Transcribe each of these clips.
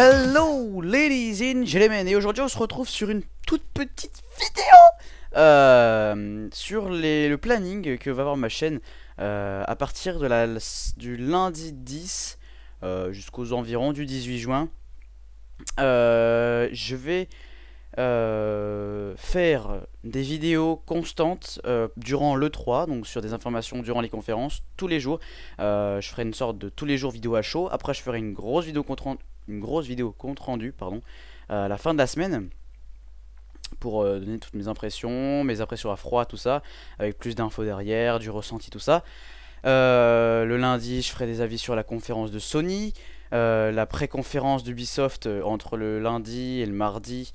Hello ladies and gentlemen et aujourd'hui on se retrouve sur une toute petite vidéo euh, sur le planning que va avoir ma chaîne euh, à partir de la, du lundi 10 euh, jusqu'aux environs du 18 juin. je vais euh, faire des vidéos constantes euh, durant l'E3, donc sur des informations durant les conférences, tous les jours. Euh, je ferai une sorte de tous les jours vidéo à chaud. Après, je ferai une grosse vidéo compte, une grosse vidéo compte rendu pardon, à la fin de la semaine pour donner toutes mes impressions, mes impressions à froid, tout ça, avec plus d'infos derrière, du ressenti, tout ça. le lundi, je ferai des avis sur la conférence de Sony, la pré-conférence d'Ubisoft entre le lundi et le mardi.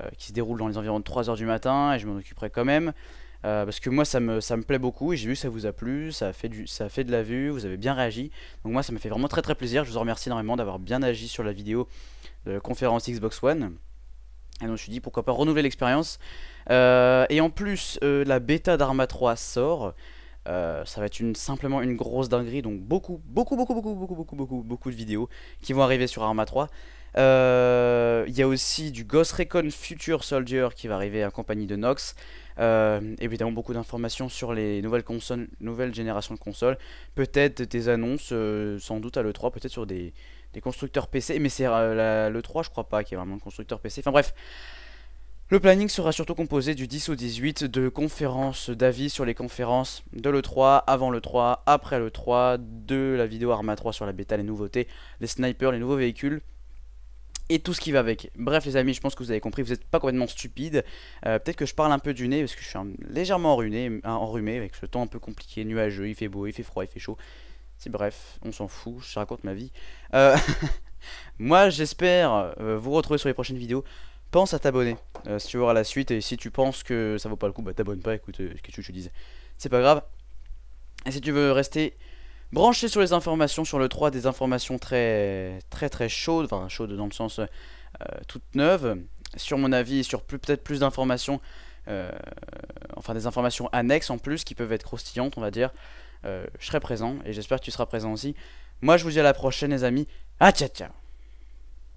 Euh, qui se déroule dans les environs de 3h du matin et je m'en occuperai quand même. Euh, parce que moi ça me, plaît beaucoup et j'ai vu que ça vous a plu, ça a, fait du, ça fait de la vue, vous avez bien réagi. Donc moi ça m'a fait vraiment très très plaisir, je vous remercie énormément d'avoir bien agi sur la vidéo de conférence Xbox One. Et donc je me suis dit pourquoi pas renouveler l'expérience. Euh, et en plus la bêta d'Arma 3 sort. Euh, ça va être une, simplement une grosse dinguerie, donc beaucoup, beaucoup, beaucoup, beaucoup, beaucoup, beaucoup, beaucoup, beaucoup de vidéos qui vont arriver sur Arma 3. Euh, il y a aussi du Ghost Recon Future Soldier qui va arriver en compagnie de Nox. Euh, évidemment, beaucoup d'informations sur les nouvelles consoles, nouvelles générations de consoles. Peut-être des annonces, sans doute à l'E3, peut-être sur des, des, constructeurs PC. Mais c'est l'E3, je crois pas, qui est vraiment de constructeur PC. Enfin bref, le planning sera surtout composé du 10 au 18 de conférences d'avis sur les conférences de l'E3, avant l'E3, après l'E3, de la vidéo Arma 3 sur la bêta, les nouveautés, les snipers, les nouveaux véhicules et tout ce qui va avec. Bref les amis, je pense que vous avez compris, vous n'êtes pas complètement stupide. Euh, peut-être que je parle un peu du nez parce que je suis légèrement enrhumé, avec ce temps un peu compliqué, nuageux, il fait beau, il fait froid, il fait chaud. C'est bref, on s'en fout, je raconte ma vie. Euh, moi j'espère euh, vous retrouver sur les prochaines vidéos pense à t'abonner euh, si tu veux voir la suite et si tu penses que ça vaut pas le coup, bah t'abonne pas, écoute euh, ce que tu, disais. C'est pas grave. Et si tu veux rester branché sur les informations, sur le 3, des informations très très très chaudes, enfin chaudes dans le sens toute euh, toutes neuves, sur mon avis et sur peut-être plus d'informations, enfin des informations annexes en plus qui peuvent être croustillantes on va dire, je serai présent et j'espère que tu seras présent aussi. Moi je vous dis à la prochaine les amis, Ah ciao ciao